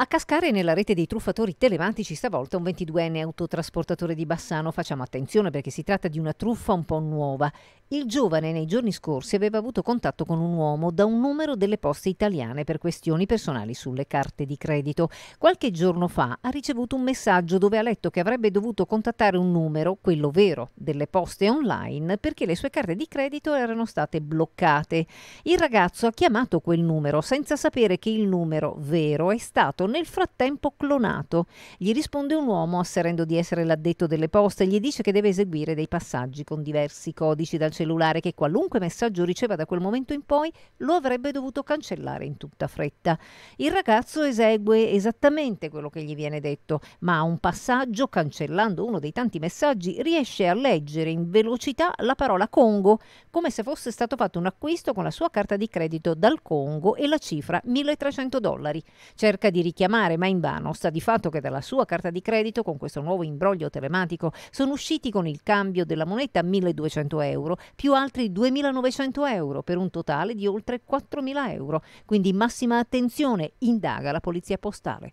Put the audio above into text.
A cascare nella rete dei truffatori telematici stavolta un 22enne autotrasportatore di Bassano. Facciamo attenzione perché si tratta di una truffa un po' nuova. Il giovane nei giorni scorsi aveva avuto contatto con un uomo da un numero delle poste italiane per questioni personali sulle carte di credito. Qualche giorno fa ha ricevuto un messaggio dove ha letto che avrebbe dovuto contattare un numero, quello vero, delle poste online perché le sue carte di credito erano state bloccate. Il ragazzo ha chiamato quel numero senza sapere che il numero vero è stato nel frattempo clonato. Gli risponde un uomo asserendo di essere l'addetto delle poste gli dice che deve eseguire dei passaggi con diversi codici dal cellulare che qualunque messaggio riceva da quel momento in poi lo avrebbe dovuto cancellare in tutta fretta. Il ragazzo esegue esattamente quello che gli viene detto, ma a un passaggio, cancellando uno dei tanti messaggi, riesce a leggere in velocità la parola Congo, come se fosse stato fatto un acquisto con la sua carta di credito dal Congo e la cifra 1300 dollari. Cerca di richiedere richiamare, ma vano. Sta di fatto che dalla sua carta di credito, con questo nuovo imbroglio telematico, sono usciti con il cambio della moneta 1200 euro più altri 2900 euro per un totale di oltre 4000 euro. Quindi massima attenzione, indaga la polizia postale.